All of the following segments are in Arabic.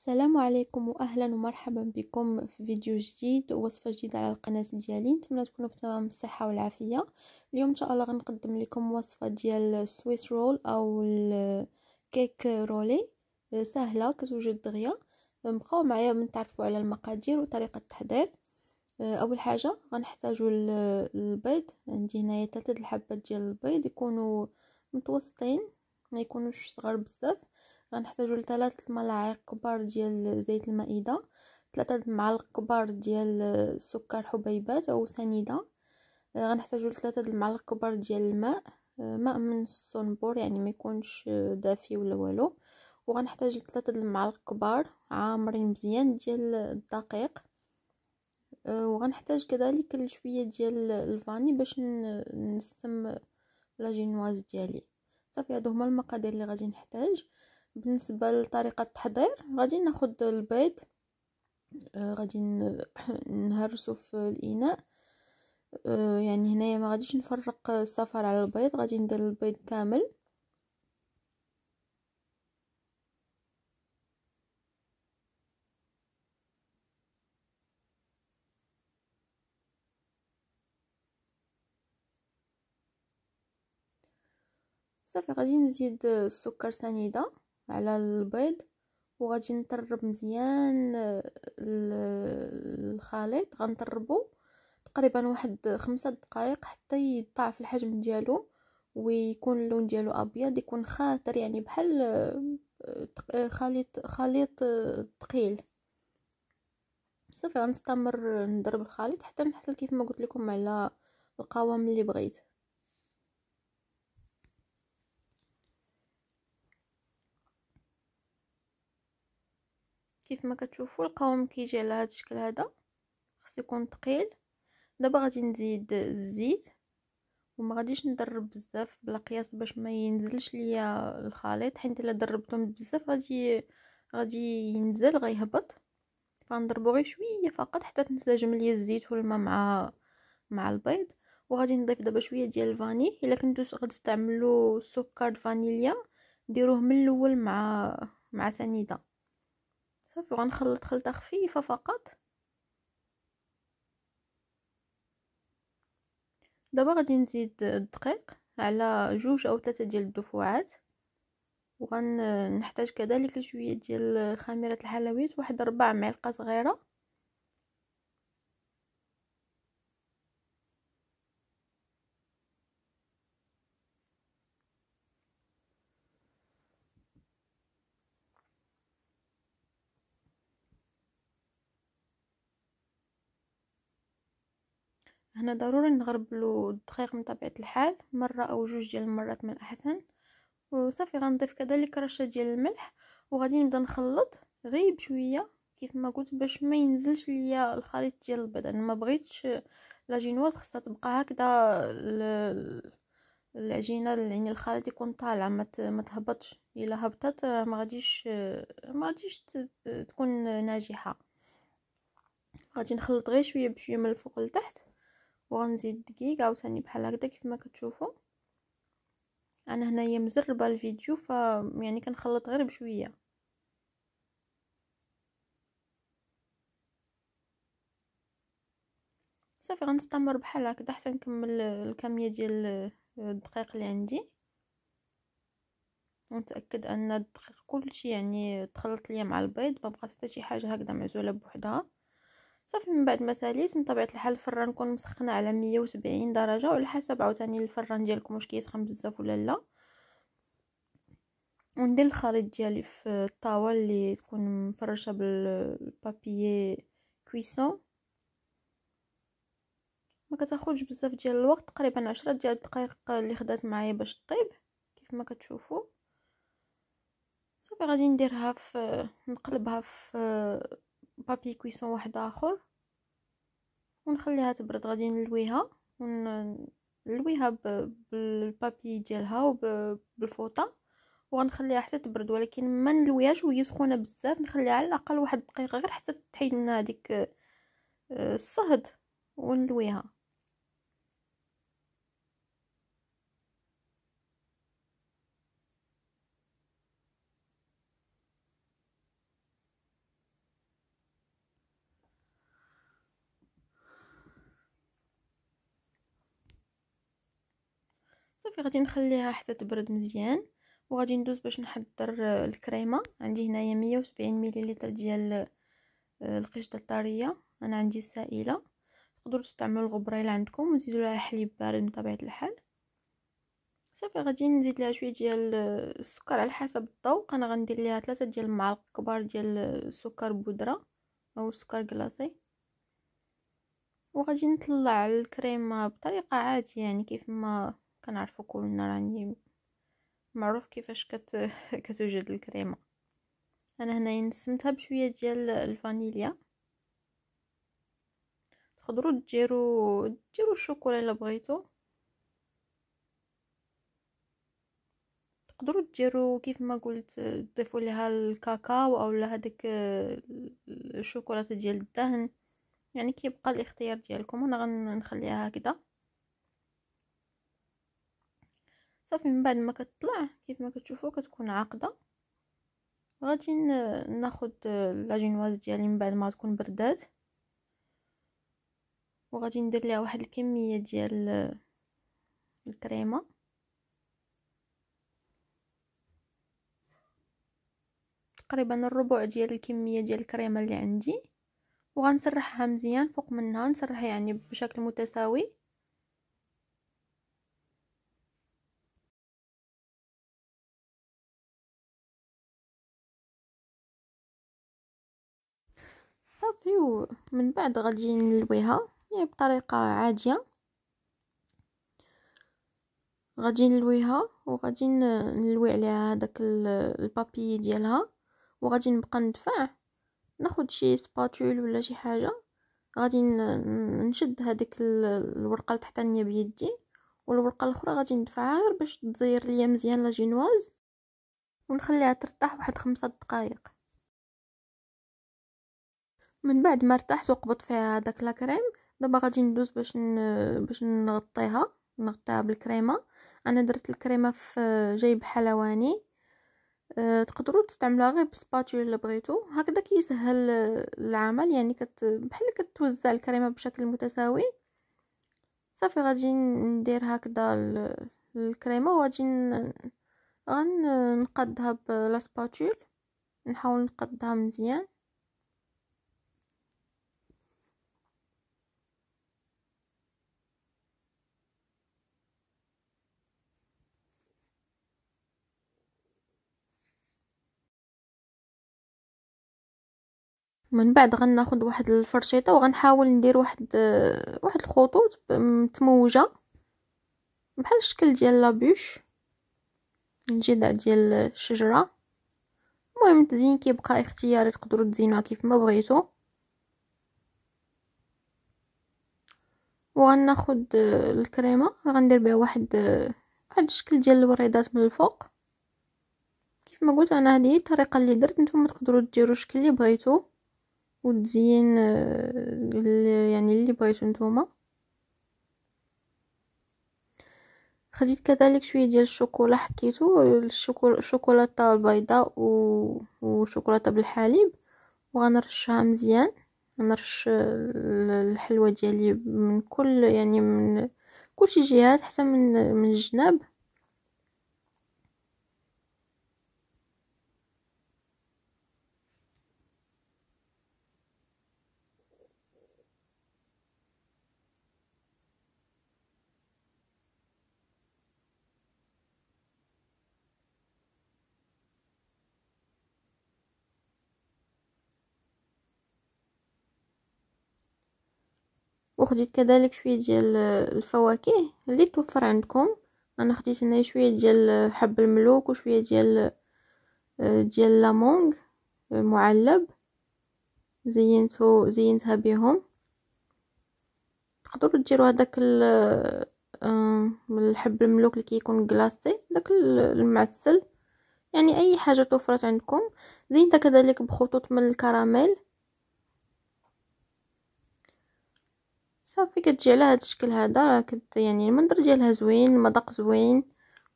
السلام عليكم واهلا ومرحبا بكم في فيديو جديد ووصفه جديده على القناه ديالي نتمنى تكونوا في تمام الصحه والعافيه اليوم ان شاء الله غنقدم لكم وصفه ديال السويس رول او الكيك رولي سهله كتوجد دغيا بقاو معايا تعرفوا على المقادير وطريقه التحضير اول حاجه غنحتاجوا البيض عندي هنايا ثلاثه الحبات ديال البيض يكونوا متوسطين ما يكونوش صغار بزاف غنحتاجو لثلاث ملاعق كبار ديال زيت المائده ثلاثة معالق كبار ديال السكر حبيبات او سنيده آه، غنحتاجو لثلاثة المعالق كبار ديال الماء آه، ماء من الصنبور يعني ما يكونش آه، دافي ولا والو وغنحتاج لثلاثه المعالق كبار عامرين مزيان ديال الدقيق وغنحتاج كذلك شويه ديال الفاني باش نستم لاجينواز ديالي صافي هادو هما المقادير اللي غادي نحتاج بالنسبه لطريقه التحضير غادي ناخذ البيض آه، غادي نهرسو في الاناء آه، يعني هنايا ما غاديش نفرق الصفار على البيض غادي ندير البيض كامل صافي غادي نزيد السكر سنيده على البيض وغادي نطرب مزيان آه، الخليط غنطربو تقريبا واحد خمسة دقائق حتى يضاعف الحجم ديالو ويكون اللون ديالو ابيض يكون خاطر يعني بحال آه، آه، خليط خليط ثقيل صافي غنستمر نضرب الخليط حتى نحصل كيف ما قلت لكم على القوام اللي بغيت كيف ما كتشوفوا القوام كيجي على هذا الشكل هذا خص يكون ثقيل دابا غادي نزيد الزيت وما غاديش ندرب بزاف قياس باش ما ينزلش ليا الخليط حيت الا دربتهم بزاف غادي غادي ينزل غيهبط فنضربو غير شويه فقط حتى تنسجم ليا الزيت والماء مع مع البيض وغادي نضيف دابا شويه ديال الفاني الا كنتو غتستعملوا سكر فانيليا ديروه من الاول مع مع سنيده صافي وغنخلط خلطه خفيفه فقط دابا غادي نزيد الدقيق على جوج او ثلاثه ديال الدفوعات وغنحتاج كذلك شويه ديال خميره الحلويات واحد ربع معلقه صغيره هنا ضروري نغربلو الدقيق من طبيعه الحال مره او جوج ديال المرات من الاحسن وصافي غنضيف كذلك رشه ديال الملح وغادي نبدا نخلط غير بشويه كيف ما قلت باش ما ينزلش ليا الخليط ديال البيض انا ما بغيتش لاجينواز خاصها تبقى هكذا العجينه يعني الخليط يكون طالع ما تهبطش الا هبطت ما غاديش ما غاديش تكون ناجحه غادي نخلط غير شويه بشويه من الفوق لتحت وغنزيد دقيق عاوتاني بحال هكذا كيف ما كتشوفوا انا هنايا مزربه الفيديو ف يعني كنخلط غير بشويه صافي غنستمر بحال هكذا حتى نكمل الكميه ديال الدقيق اللي عندي ونتاكد ان الدقيق كلشي يعني تخلط ليا مع البيض ما بقات حتى شي حاجه هكذا معزوله بوحدها صافي من بعد ما ساليت من طبيعه الحال الفران نكون مسخنه على 170 درجه وعلى حسب عاوتاني الفران ديالكم واش كيسخن بزاف ولا لا وندير الخليط ديالي في الطاوله اللي تكون مفرشه بالبابيي كويسون ما كتاخذش بزاف ديال الوقت تقريبا 10 ديال الدقائق اللي خدات معايا باش طيب كيف ما كتشوفوا صافي غادي نديرها في نقلبها في بابي كويسون واحد اخر ونخليها تبرد غادي نلويها ونلويها بالبابي ديالها وبالفوطه وغنخليها حتى تبرد ولكن ما نلويهاش وهي سخونه بزاف نخليها على الاقل واحد دقيقه غير حتى تحيد لنا هذيك آه، الصهد ونلويها صافي غادي نخليها حتى تبرد مزيان وغادي ندوز باش نحضر الكريمه عندي هنايا 170 مليلتر ديال آه، القشطه الطريه انا عندي السائله تقدروا تستعملوا الغبره الا عندكم وتزيدوا لها حليب بارد من طبيعه الحال صافي غادي نزيد لها شويه ديال آه، السكر على حسب الذوق انا غندير ليها ثلاثة ديال المعالق كبار ديال السكر آه، بودره او السكر كلاصي وغادي نطلع الكريمه بطريقه عاديه يعني كيف ما كنعرفو كلنا راني معروف كيفاش كت كتوجد الكريمه انا هنايا نسمتها بشويه ديال الفانيليا تقدروا ديرو ديروا الشوكولا الا بغيتو تقدروا ديرو كيف ما قلت تضيفوا لها الكاكاو او هذاك الشوكولاته ديال الدهن يعني كيبقى الاختيار ديالكم انا غنخليها هكذا صافي من بعد ما كتطلع كيف ما كتشوفوا كتكون عاقده غادي ناخد آه، لاجينواز ديالي من بعد ما تكون بردات وغادي ندير ليها واحد الكميه ديال آه، الكريمه تقريبا الربع ديال الكميه ديال الكريمه اللي عندي وغنسرحها مزيان فوق منها نسرح يعني بشكل متساوي صافي أيوه، ومن بعد غادي نلويها يعني بطريقه عاديه غادي نلويها وغادي نلوي عليها هذاك البابي ديالها وغادي نبقى ندفع ناخد شي سباتول ولا شي حاجه غادي نشد هذيك الورقه اللي بيدي والورقه الاخرى غادي ندفعها غير باش تزير ليا مزيان لا جينواز ونخليها ترتاح واحد خمسة دقائق من بعد ما ارتحت وقبضت فيها هذاك لا كريم دابا غادي ندوز باش ن... باش نغطيها نغطيها بالكريمه انا درت الكريمه في جايب حلواني أه تقدروا تستعملوها غير بسباتول اللي بغيتو هكذا كيسهل العمل يعني كت بحال كتوزع الكريمه بشكل متساوي صافي غادي ندير هكذا الكريمه وغادي غنقدها بلا سباتول نحاول نقدها مزيان من بعد غناخد واحد الفرشيطه وغنحاول ندير واحد واحد الخطوط متموجه بحال الشكل ديال لابوش الجذع ديال الشجره المهم التزيين كيبقى اختياري تقدروا تزينوها كيف ما بغيتو وغناخد الكريمه غندير بها واحد واحد الشكل ديال الوريدات من الفوق كيف ما قلت انا هذه الطريقه اللي درت نتوما تقدروا ديروا الشكل اللي بغيتو وتزين آه، يعني اللي بغيتو نتوما خديت كذلك شويه ديال الشوكولا حكيتو الشوكولاته البيضاء وشوكولاته بالحليب وغنرشها مزيان نرش الحلوه ديالي من كل يعني من كل شي جهات حتى من من الجناب وخديت كذلك شويه ديال الفواكه اللي توفر عندكم انا خديت هنايا شويه ديال حب الملوك وشويه ديال آه، ديال لامونغ آه، معلب زينتو زينتها بهم تقدروا ديروا هذاك آه، الحب الملوك اللي كيكون كلاصي داك المعسل يعني اي حاجه توفرت عندكم زينتها كذلك بخطوط من الكراميل صافي كتجي على هذا الشكل هذا راه كت يعني المنظر ديالها زوين المذاق زوين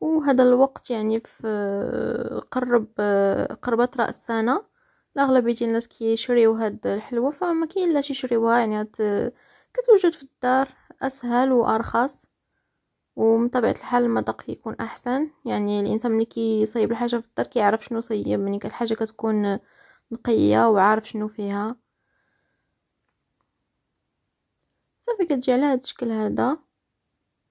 وهذا الوقت يعني في قرب قربت راس السنه الاغلبيه ديال الناس كيشريو هاد الحلوه فما شي يشريوها يعني كتوجد في الدار اسهل وارخص ومطبيعه الحال المذاق كيكون احسن يعني الانسان ملي كيصايب الحاجه في الدار كيعرف شنو صيب ملي يعني الحاجه كتكون نقيه وعارف شنو فيها صافي كتجي على هاد الشكل هذا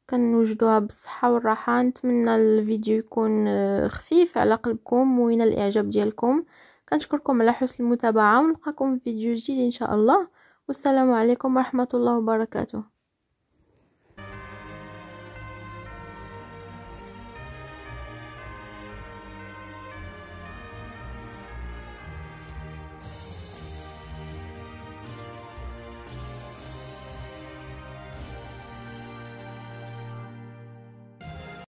كنوجدوها بالصحه والراحه نتمنى الفيديو يكون آه، خفيف على قلبكم وينال الاعجاب ديالكم كنشكركم على حسن المتابعه ونلقاكم في فيديو جديد ان شاء الله والسلام عليكم ورحمه الله وبركاته